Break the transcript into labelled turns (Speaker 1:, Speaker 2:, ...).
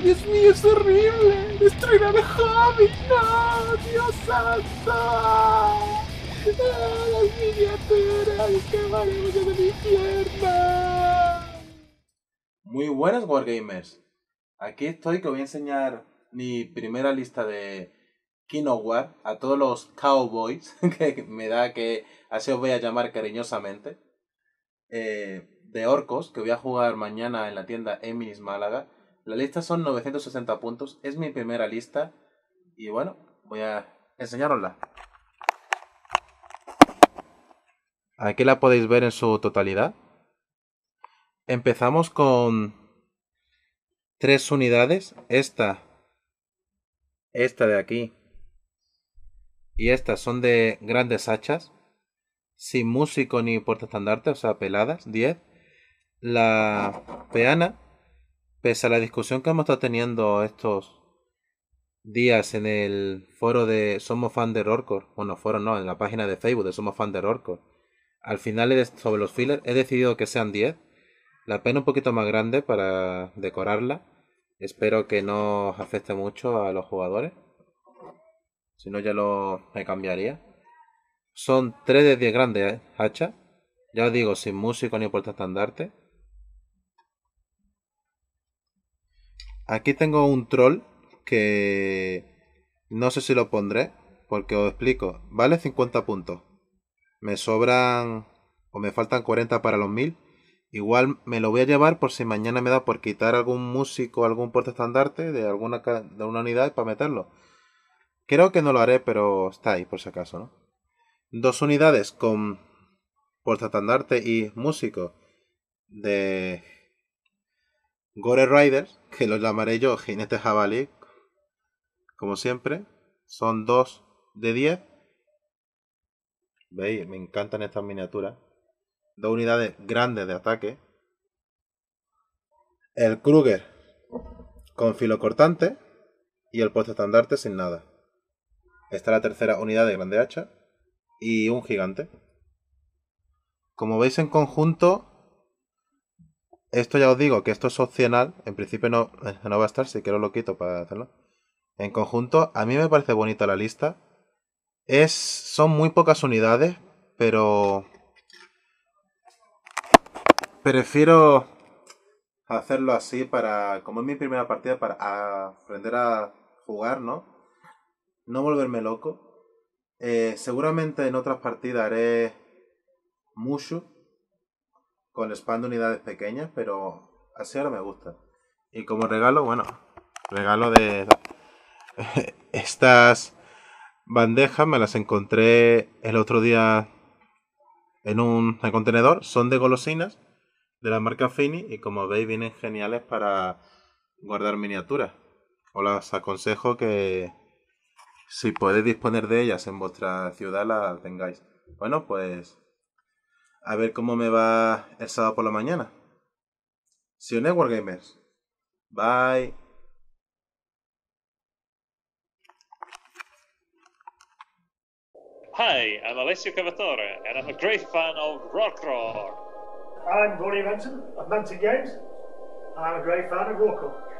Speaker 1: Dios mío, es horrible. Destruirá a Hobbit. No, Dios santo. Ah, las miniaturas que valemos en el infierno. Muy buenas Wargamers. Aquí estoy que voy a enseñar mi primera lista de Kino War a todos los cowboys que me da que así os voy a llamar cariñosamente. Eh, de orcos que voy a jugar mañana en la tienda Emilis Málaga la lista son 960 puntos, es mi primera lista y bueno, voy a enseñarosla. Aquí la podéis ver en su totalidad. Empezamos con tres unidades, esta, esta de aquí y estas son de grandes hachas, sin músico ni estandarte, o sea, peladas, 10. La peana, pese a la discusión que hemos estado teniendo estos días en el foro de Somos Fan de Rorcor, bueno, foro no, en la página de Facebook de Somos Fan de Rorcor, al final sobre los fillers he decidido que sean 10, la pena un poquito más grande para decorarla, espero que no afecte mucho a los jugadores, si no ya lo me cambiaría. Son 3 de 10 grandes ¿eh, hacha, ya os digo, sin músico ni puerta estandarte. Aquí tengo un troll que no sé si lo pondré, porque os explico. Vale 50 puntos. Me sobran o me faltan 40 para los 1000. Igual me lo voy a llevar por si mañana me da por quitar algún músico, algún estandarte de alguna de una unidad para meterlo. Creo que no lo haré, pero está ahí por si acaso, ¿no? Dos unidades con estandarte y músico de Gore Riders que los amarillos, yo jabalí, como siempre, son dos de 10. ¿Veis? Me encantan estas miniaturas. Dos unidades grandes de ataque. El Kruger con filo cortante y el puesto estandarte sin nada. es la tercera unidad de grande hacha y un gigante. Como veis en conjunto, esto ya os digo que esto es opcional. En principio no, no va a estar, si quiero lo quito para hacerlo. En conjunto, a mí me parece bonita la lista. Es, son muy pocas unidades, pero... Prefiero hacerlo así para, como es mi primera partida, para aprender a jugar, ¿no? No volverme loco. Eh, seguramente en otras partidas haré Mushu, con spam de unidades pequeñas, pero así ahora me gusta. Y como regalo, bueno, regalo de estas bandejas me las encontré el otro día en un contenedor. Son de golosinas de la marca Fini y como veis vienen geniales para guardar miniaturas. Os las aconsejo que si podéis disponer de ellas en vuestra ciudad las tengáis. Bueno, pues a ver cómo me va el sábado por la mañana. See Gamers. Bye. Hi, I'm Alessio Cavatore, and I'm a great fan of Rock I'm Bonnie Manson of Mansion Games. I'm a great fan of Rock